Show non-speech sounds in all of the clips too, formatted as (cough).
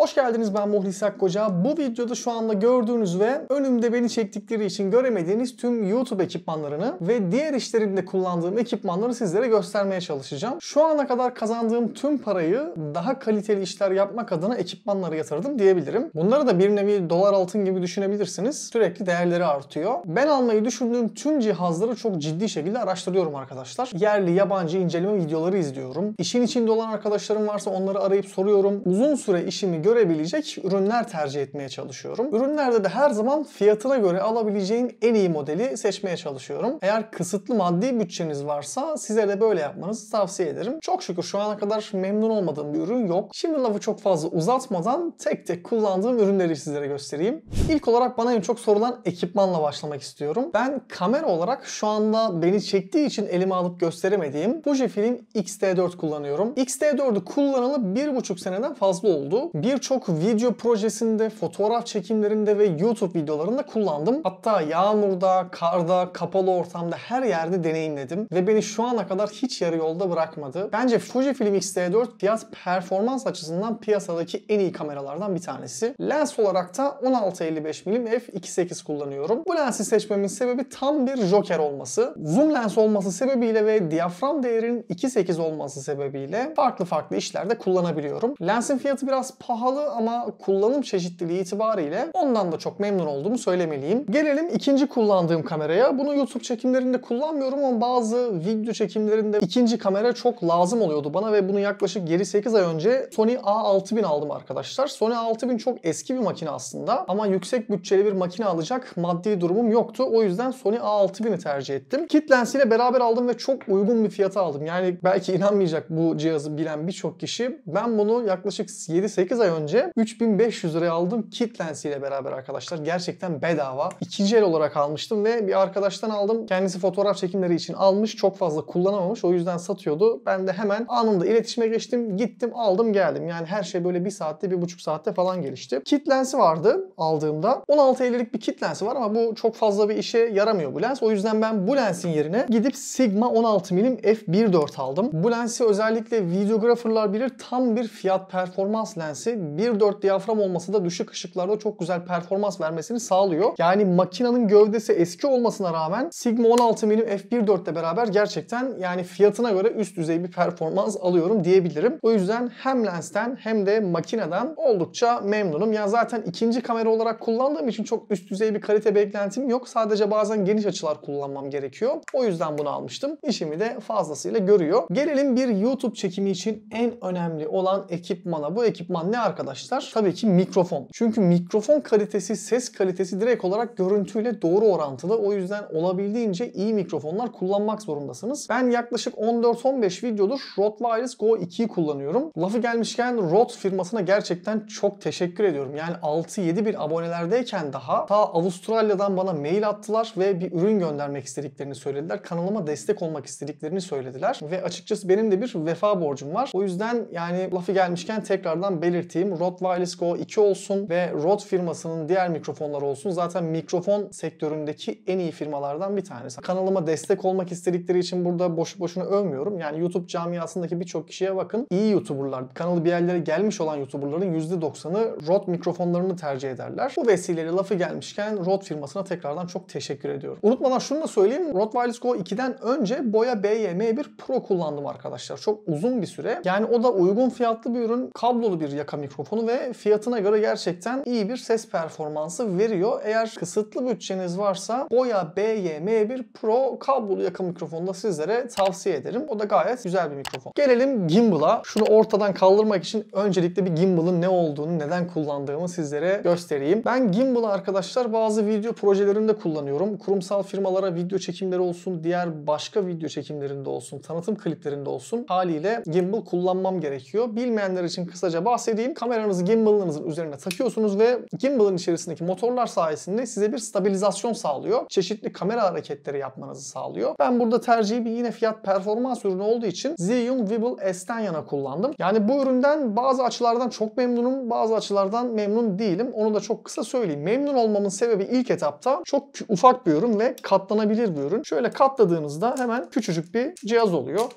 Hoş geldiniz ben Muhlis Akkoca. Bu videoda şu anda gördüğünüz ve önümde beni çektikleri için göremediğiniz tüm YouTube ekipmanlarını ve diğer işlerimde kullandığım ekipmanları sizlere göstermeye çalışacağım. Şu ana kadar kazandığım tüm parayı daha kaliteli işler yapmak adına ekipmanlara yatırdım diyebilirim. Bunları da bir nevi dolar altın gibi düşünebilirsiniz. Sürekli değerleri artıyor. Ben almayı düşündüğüm tüm cihazları çok ciddi şekilde araştırıyorum arkadaşlar. Yerli yabancı inceleme videoları izliyorum. İşin içinde olan arkadaşlarım varsa onları arayıp soruyorum. Uzun süre işimi görebilecek ürünler tercih etmeye çalışıyorum. Ürünlerde de her zaman fiyatına göre alabileceğin en iyi modeli seçmeye çalışıyorum. Eğer kısıtlı maddi bütçeniz varsa size de böyle yapmanızı tavsiye ederim. Çok şükür şu ana kadar memnun olmadığım bir ürün yok. Şimdi lafı çok fazla uzatmadan tek tek kullandığım ürünleri sizlere göstereyim. İlk olarak bana en çok sorulan ekipmanla başlamak istiyorum. Ben kamera olarak şu anda beni çektiği için elime alıp gösteremediğim Fujifilm X-T4 kullanıyorum. X-T4'ü kullanalı 1,5 seneden fazla oldu. Bir birçok video projesinde, fotoğraf çekimlerinde ve YouTube videolarında kullandım. Hatta yağmurda, karda, kapalı ortamda her yerde deneyimledim ve beni şu ana kadar hiç yarı yolda bırakmadı. Bence Fujifilm X-T4 fiyat performans açısından piyasadaki en iyi kameralardan bir tanesi. Lens olarak da 16-55 mm f2.8 kullanıyorum. Bu lensi seçmemin sebebi tam bir joker olması. Zoom lens olması sebebiyle ve diyafram değerinin 2.8 olması sebebiyle farklı farklı işlerde kullanabiliyorum. Lensin fiyatı biraz pahalı pahalı ama kullanım çeşitliliği itibariyle ondan da çok memnun olduğumu söylemeliyim. Gelelim ikinci kullandığım kameraya. Bunu YouTube çekimlerinde kullanmıyorum ama bazı video çekimlerinde ikinci kamera çok lazım oluyordu bana ve bunu yaklaşık geri 8 ay önce Sony A6000 aldım arkadaşlar. Sony A6000 çok eski bir makine aslında ama yüksek bütçeli bir makine alacak maddi durumum yoktu. O yüzden Sony A6000'i tercih ettim. Kit lensiyle beraber aldım ve çok uygun bir fiyata aldım. Yani belki inanmayacak bu cihazı bilen birçok kişi. Ben bunu yaklaşık 7-8 ay önce 3500 liraya aldım kit lensiyle beraber arkadaşlar. Gerçekten bedava. İkinci el olarak almıştım ve bir arkadaştan aldım. Kendisi fotoğraf çekimleri için almış. Çok fazla kullanamamış. O yüzden satıyordu. Ben de hemen anında iletişime geçtim. Gittim aldım geldim. Yani her şey böyle bir saatte bir buçuk saatte falan gelişti. Kit lensi vardı aldığımda. 16 50'lik bir kit lensi var ama bu çok fazla bir işe yaramıyor bu lens. O yüzden ben bu lensin yerine gidip Sigma 16 milim f1.4 aldım. Bu lensi özellikle videographerlar bilir tam bir fiyat performans lensi 1.4 diyafram olması da düşük ışıklarda çok güzel performans vermesini sağlıyor. Yani makinenin gövdesi eski olmasına rağmen Sigma 16 mm f1.4 ile beraber gerçekten yani fiyatına göre üst düzey bir performans alıyorum diyebilirim. O yüzden hem lensten hem de makineden oldukça memnunum. Ya zaten ikinci kamera olarak kullandığım için çok üst düzey bir kalite beklentim yok. Sadece bazen geniş açılar kullanmam gerekiyor. O yüzden bunu almıştım. İşimi de fazlasıyla görüyor. Gelelim bir YouTube çekimi için en önemli olan ekipmana. Bu ekipman ne arkadaşlar? Tabii ki mikrofon. Çünkü mikrofon kalitesi, ses kalitesi direkt olarak görüntüyle doğru orantılı. O yüzden olabildiğince iyi mikrofonlar kullanmak zorundasınız. Ben yaklaşık 14-15 videodur Rode Wireless Go 2'yi kullanıyorum. Lafı gelmişken Rode firmasına gerçekten çok teşekkür ediyorum. Yani 6-7 bin abonelerdeyken daha ta Avustralya'dan bana mail attılar ve bir ürün göndermek istediklerini söylediler. Kanalıma destek olmak istediklerini söylediler. Ve açıkçası benim de bir vefa borcum var. O yüzden yani lafı gelmişken tekrardan belirteyim bahsettiğim Rode Wireless Go 2 olsun ve Rode firmasının diğer mikrofonları olsun. Zaten mikrofon sektöründeki en iyi firmalardan bir tanesi. Kanalıma destek olmak istedikleri için burada boşu boşuna övmüyorum. Yani YouTube camiasındaki birçok kişiye bakın. İyi YouTuber'lar, kanalı bir yerlere gelmiş olan YouTuber'ların %90'ı Rode mikrofonlarını tercih ederler. Bu vesileyle lafı gelmişken Rode firmasına tekrardan çok teşekkür ediyorum. Unutmadan şunu da söyleyeyim. Rode Wireless Go 2'den önce Boya BYM1 Pro kullandım arkadaşlar. Çok uzun bir süre. Yani o da uygun fiyatlı bir ürün. Kablolu bir yaka mikrofonu mikrofonu ve fiyatına göre gerçekten iyi bir ses performansı veriyor. Eğer kısıtlı bütçeniz varsa Boya BYM1 Pro kablolu yakın mikrofonu da sizlere tavsiye ederim. O da gayet güzel bir mikrofon. Gelelim gimbal'a. Şunu ortadan kaldırmak için öncelikle bir gimbal'ın ne olduğunu, neden kullandığımı sizlere göstereyim. Ben gimbal'ı arkadaşlar bazı video projelerinde kullanıyorum. Kurumsal firmalara video çekimleri olsun, diğer başka video çekimlerinde olsun, tanıtım kliplerinde olsun haliyle gimbal kullanmam gerekiyor. Bilmeyenler için kısaca bahsedeyim kameranızı gimbal'ınızın üzerine takıyorsunuz ve gimbal'ın içerisindeki motorlar sayesinde size bir stabilizasyon sağlıyor. Çeşitli kamera hareketleri yapmanızı sağlıyor. Ben burada tercihi bir yine fiyat performans ürünü olduğu için Zhiyun Weeble S'ten yana kullandım. Yani bu üründen bazı açılardan çok memnunum, bazı açılardan memnun değilim. Onu da çok kısa söyleyeyim. Memnun olmamın sebebi ilk etapta çok ufak bir ürün ve katlanabilir bir ürün. Şöyle katladığınızda hemen küçücük bir cihaz oluyor.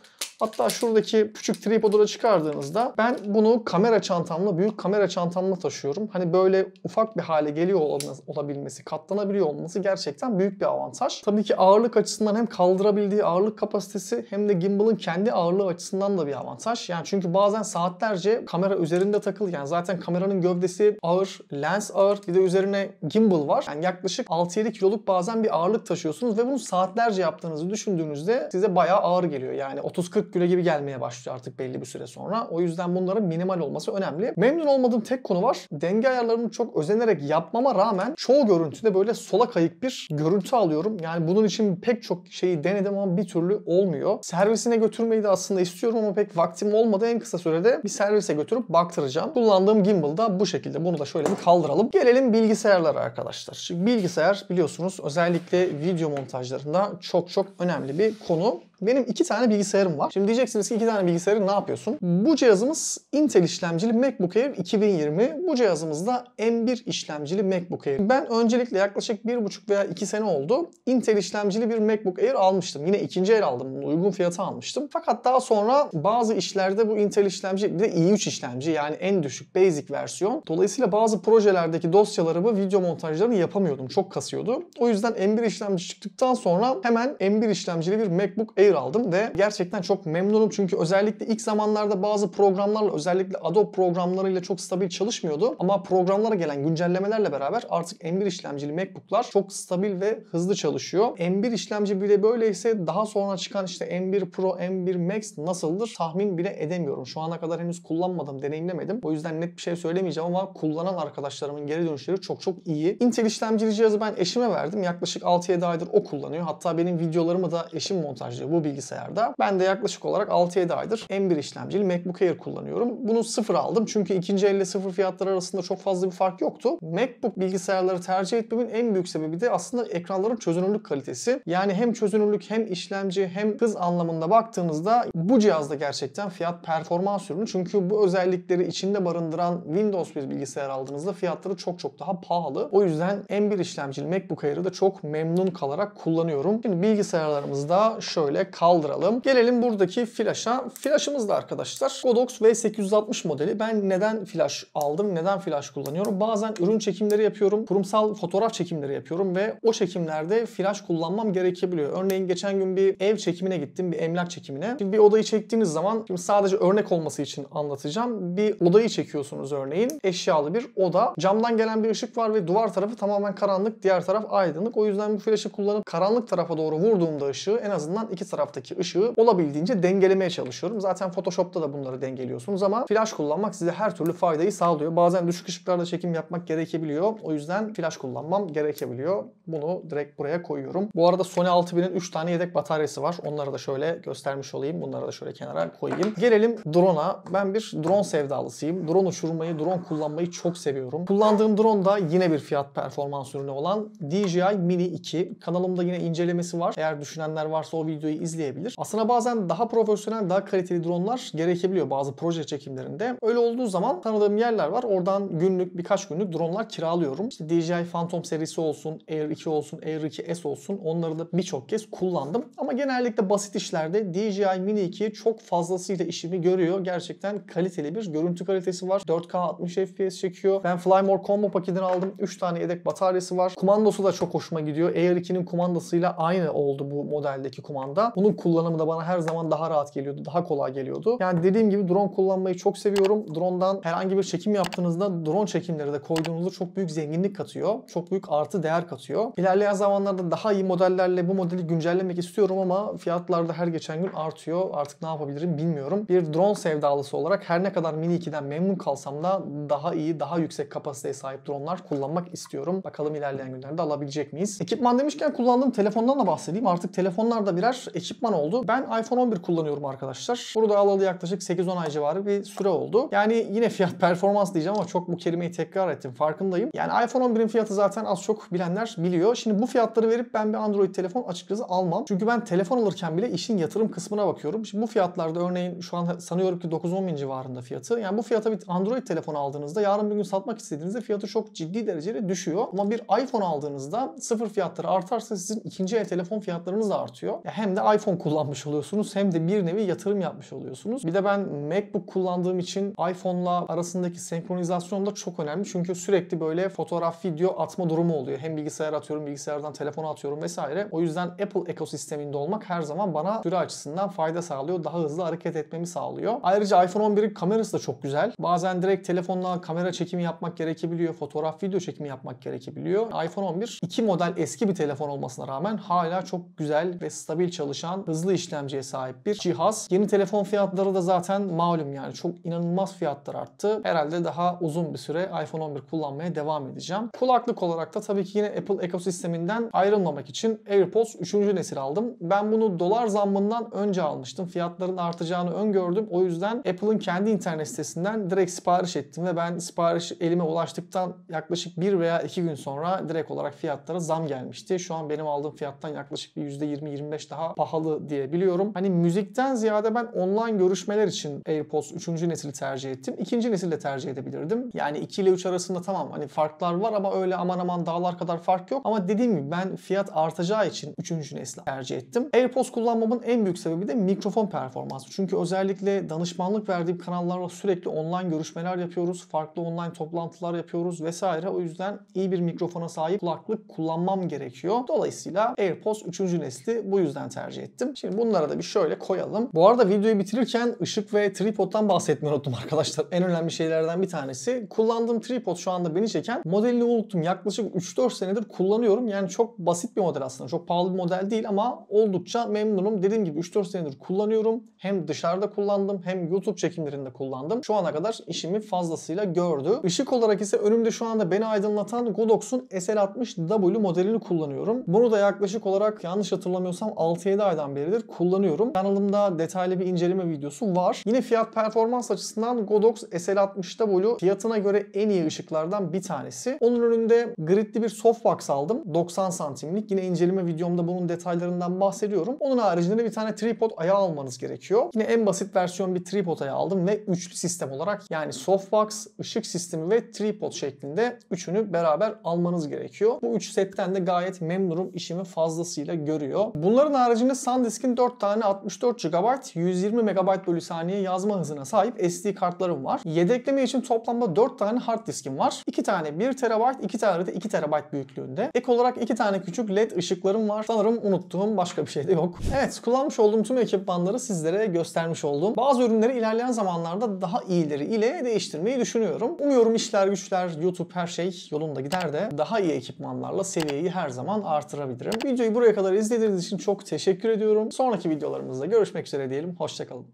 Hatta şuradaki küçük tripodu da çıkardığınızda ben bunu kamera çantamla, büyük kamera çantamla taşıyorum. Hani böyle ufak bir hale geliyor olabilmesi, katlanabiliyor olması gerçekten büyük bir avantaj. Tabii ki ağırlık açısından hem kaldırabildiği ağırlık kapasitesi hem de gimbal'ın kendi ağırlığı açısından da bir avantaj. Yani çünkü bazen saatlerce kamera üzerinde takılı. Yani zaten kameranın gövdesi ağır, lens ağır bir de üzerine gimbal var. Yani yaklaşık 6-7 kiloluk bazen bir ağırlık taşıyorsunuz ve bunu saatlerce yaptığınızı düşündüğünüzde size bayağı ağır geliyor. Yani 30-40 güle gibi gelmeye başlıyor artık belli bir süre sonra. O yüzden bunların minimal olması önemli. Memnun olmadığım tek konu var. Denge ayarlarını çok özenerek yapmama rağmen çoğu görüntüde böyle sola kayık bir görüntü alıyorum. Yani bunun için pek çok şeyi denedim ama bir türlü olmuyor. Servisine götürmeyi de aslında istiyorum ama pek vaktim olmadı. En kısa sürede bir servise götürüp baktıracağım. Kullandığım gimbal da bu şekilde. Bunu da şöyle bir kaldıralım. Gelelim bilgisayarlara arkadaşlar. Şimdi bilgisayar biliyorsunuz özellikle video montajlarında çok çok önemli bir konu. Benim iki tane bilgisayarım var. Şimdi diyeceksiniz ki iki tane bilgisayarı ne yapıyorsun? Bu cihazımız Intel işlemcili MacBook Air 2020. Bu cihazımız da M1 işlemcili MacBook Air. Ben öncelikle yaklaşık bir buçuk veya iki sene oldu. Intel işlemcili bir MacBook Air almıştım. Yine ikinci el aldım. Uygun fiyata almıştım. Fakat daha sonra bazı işlerde bu Intel işlemci bir de i3 işlemci yani en düşük basic versiyon. Dolayısıyla bazı projelerdeki dosyalarımı video montajlarını yapamıyordum. Çok kasıyordu. O yüzden M1 işlemci çıktıktan sonra hemen M1 işlemcili bir MacBook Air aldım ve gerçekten çok memnunum çünkü özellikle ilk zamanlarda bazı programlarla özellikle Adobe programlarıyla çok stabil çalışmıyordu ama programlara gelen güncellemelerle beraber artık M1 işlemcili MacBook'lar çok stabil ve hızlı çalışıyor. M1 işlemci bile böyleyse daha sonra çıkan işte M1 Pro, M1 Max nasıldır tahmin bile edemiyorum. Şu ana kadar henüz kullanmadım, deneyimlemedim. O yüzden net bir şey söylemeyeceğim ama kullanan arkadaşlarımın geri dönüşleri çok çok iyi. Intel işlemcili cihazı ben eşime verdim. Yaklaşık 6-7 aydır o kullanıyor. Hatta benim videolarımı da eşim montajlıyor bu bilgisayarda. Ben de yaklaşık olarak 6-7 aydır M1 işlemcili MacBook Air kullanıyorum. Bunu sıfır aldım çünkü ikinci elle sıfır fiyatlar arasında çok fazla bir fark yoktu. MacBook bilgisayarları tercih etmemin en büyük sebebi de aslında ekranların çözünürlük kalitesi. Yani hem çözünürlük hem işlemci hem hız anlamında baktığımızda bu cihazda gerçekten fiyat performans ürünü. Çünkü bu özellikleri içinde barındıran Windows bir bilgisayar aldığınızda fiyatları çok çok daha pahalı. O yüzden M1 işlemcili MacBook Air'ı da çok memnun kalarak kullanıyorum. Şimdi bilgisayarlarımızda şöyle kaldıralım. Gelelim buradaki flaşa. Flaşımız da arkadaşlar Godox V860 modeli. Ben neden flaş aldım? Neden flaş kullanıyorum? Bazen ürün çekimleri yapıyorum. Kurumsal fotoğraf çekimleri yapıyorum ve o çekimlerde flaş kullanmam gerekebiliyor. Örneğin geçen gün bir ev çekimine gittim. Bir emlak çekimine. Şimdi bir odayı çektiğiniz zaman şimdi sadece örnek olması için anlatacağım. Bir odayı çekiyorsunuz örneğin. Eşyalı bir oda. Camdan gelen bir ışık var ve duvar tarafı tamamen karanlık. Diğer taraf aydınlık. O yüzden bu flaşı kullanıp karanlık tarafa doğru vurduğumda ışığı en azından iki taraftaki ışığı olabildiğince dengelemeye çalışıyorum. Zaten Photoshop'ta da bunları dengeliyorsunuz ama flash kullanmak size her türlü faydayı sağlıyor. Bazen düşük ışıklarda çekim yapmak gerekebiliyor. O yüzden flash kullanmam gerekebiliyor. Bunu direkt buraya koyuyorum. Bu arada Sony 6000'in 3 tane yedek bataryası var. Onları da şöyle göstermiş olayım. Bunları da şöyle kenara koyayım. Gelelim drone'a. Ben bir drone sevdalısıyım. Drone uçurmayı, drone kullanmayı çok seviyorum. Kullandığım drone da yine bir fiyat performans ürünü olan DJI Mini 2. Kanalımda yine incelemesi var. Eğer düşünenler varsa o videoyu izleyebilir. Aslında bazen daha profesyonel, daha kaliteli dronlar gerekebiliyor bazı proje çekimlerinde. Öyle olduğu zaman tanıdığım yerler var. Oradan günlük birkaç günlük dronlar kiralıyorum. İşte DJI Phantom serisi olsun, Air 2 olsun, Air 2S olsun onları da birçok kez kullandım. Ama genellikle basit işlerde DJI Mini 2 çok fazlasıyla işimi görüyor. Gerçekten kaliteli bir görüntü kalitesi var. 4K 60 FPS çekiyor. Ben Flymore Combo paketini aldım. 3 tane yedek bataryası var. Kumandosu da çok hoşuma gidiyor. Air 2'nin kumandasıyla aynı oldu bu modeldeki kumanda bunun kullanımı da bana her zaman daha rahat geliyordu. Daha kolay geliyordu. Yani dediğim gibi drone kullanmayı çok seviyorum. Drone'dan herhangi bir çekim yaptığınızda drone çekimleri de koyduğunuzda çok büyük zenginlik katıyor. Çok büyük artı değer katıyor. İlerleyen zamanlarda daha iyi modellerle bu modeli güncellemek istiyorum ama fiyatlar da her geçen gün artıyor. Artık ne yapabilirim bilmiyorum. Bir drone sevdalısı olarak her ne kadar Mini 2'den memnun kalsam da daha iyi, daha yüksek kapasiteye sahip drone'lar kullanmak istiyorum. Bakalım ilerleyen günlerde alabilecek miyiz? Ekipman demişken kullandığım telefondan da bahsedeyim. Artık telefonlar da birer ekipman oldu. Ben iPhone 11 kullanıyorum arkadaşlar. Bunu da alalı yaklaşık 8-10 ay civarı bir süre oldu. Yani yine fiyat (laughs) performans diyeceğim ama çok bu kelimeyi tekrar ettim farkındayım. Yani iPhone 11'in fiyatı zaten az çok bilenler biliyor. Şimdi bu fiyatları verip ben bir Android telefon açıkçası almam. Çünkü ben telefon alırken bile işin yatırım kısmına bakıyorum. Şimdi bu fiyatlarda örneğin şu an sanıyorum ki 9-10 bin civarında fiyatı. Yani bu fiyata bir Android telefon aldığınızda yarın bir gün satmak istediğinizde fiyatı çok ciddi derecede düşüyor. Ama bir iPhone aldığınızda sıfır fiyatları artarsa sizin ikinci el telefon fiyatlarınız da artıyor. Ya hem de iPhone kullanmış oluyorsunuz hem de bir nevi yatırım yapmış oluyorsunuz. Bir de ben MacBook kullandığım için iPhone'la arasındaki senkronizasyon da çok önemli. Çünkü sürekli böyle fotoğraf, video atma durumu oluyor. Hem bilgisayar atıyorum, bilgisayardan telefona atıyorum vesaire. O yüzden Apple ekosisteminde olmak her zaman bana süre açısından fayda sağlıyor. Daha hızlı hareket etmemi sağlıyor. Ayrıca iPhone 11'in kamerası da çok güzel. Bazen direkt telefonla kamera çekimi yapmak gerekebiliyor. Fotoğraf, video çekimi yapmak gerekebiliyor. iPhone 11 iki model eski bir telefon olmasına rağmen hala çok güzel ve stabil çalışan çalışan hızlı işlemciye sahip bir cihaz. Yeni telefon fiyatları da zaten malum yani çok inanılmaz fiyatlar arttı. Herhalde daha uzun bir süre iPhone 11 kullanmaya devam edeceğim. Kulaklık olarak da tabii ki yine Apple ekosisteminden ayrılmamak için AirPods 3. nesil aldım. Ben bunu dolar zammından önce almıştım. Fiyatların artacağını öngördüm. O yüzden Apple'ın kendi internet sitesinden direkt sipariş ettim ve ben sipariş elime ulaştıktan yaklaşık 1 veya 2 gün sonra direkt olarak fiyatlara zam gelmişti. Şu an benim aldığım fiyattan yaklaşık bir %20-25 daha pahalı diye biliyorum. Hani müzikten ziyade ben online görüşmeler için AirPods 3. nesili tercih ettim. 2. nesil de tercih edebilirdim. Yani 2 ile 3 arasında tamam hani farklar var ama öyle aman aman dağlar kadar fark yok. Ama dediğim gibi ben fiyat artacağı için 3. nesli tercih ettim. AirPods kullanmamın en büyük sebebi de mikrofon performansı. Çünkü özellikle danışmanlık verdiğim kanallarla sürekli online görüşmeler yapıyoruz. Farklı online toplantılar yapıyoruz vesaire. O yüzden iyi bir mikrofona sahip kulaklık kullanmam gerekiyor. Dolayısıyla AirPods 3. nesli bu yüzden tercih tercih ettim. Şimdi bunlara da bir şöyle koyalım. Bu arada videoyu bitirirken ışık ve tripod'dan bahsetmeyi unuttum (laughs) arkadaşlar. En önemli şeylerden bir tanesi. Kullandığım tripod şu anda beni çeken. Modelini unuttum. Yaklaşık 3-4 senedir kullanıyorum. Yani çok basit bir model aslında. Çok pahalı bir model değil ama oldukça memnunum. Dediğim gibi 3-4 senedir kullanıyorum. Hem dışarıda kullandım hem YouTube çekimlerinde kullandım. Şu ana kadar işimi fazlasıyla gördü. Işık olarak ise önümde şu anda beni aydınlatan Godox'un SL60W modelini kullanıyorum. Bunu da yaklaşık olarak yanlış hatırlamıyorsam 6-7 7 aydan beridir kullanıyorum. Kanalımda detaylı bir inceleme videosu var. Yine fiyat performans açısından Godox SL60 W fiyatına göre en iyi ışıklardan bir tanesi. Onun önünde gridli bir softbox aldım. 90 santimlik. Yine inceleme videomda bunun detaylarından bahsediyorum. Onun haricinde bir tane tripod ayağı almanız gerekiyor. Yine en basit versiyon bir tripod ayağı aldım ve üçlü sistem olarak yani softbox, ışık sistemi ve tripod şeklinde üçünü beraber almanız gerekiyor. Bu üç setten de gayet memnunum. işimi fazlasıyla görüyor. Bunların haricinde kadarıyla SanDisk'in 4 tane 64 GB 120 MB bölü yazma hızına sahip SD kartlarım var. Yedekleme için toplamda 4 tane hard diskim var. 2 tane 1 TB, 2 tane de 2 TB büyüklüğünde. Ek olarak 2 tane küçük LED ışıklarım var. Sanırım unuttuğum başka bir şey de yok. Evet kullanmış olduğum tüm ekipmanları sizlere göstermiş oldum. Bazı ürünleri ilerleyen zamanlarda daha iyileri ile değiştirmeyi düşünüyorum. Umuyorum işler güçler, YouTube her şey yolunda gider de daha iyi ekipmanlarla seviyeyi her zaman artırabilirim. Videoyu buraya kadar izlediğiniz için çok teşekkür teşekkür ediyorum. Sonraki videolarımızda görüşmek üzere diyelim. Hoşçakalın.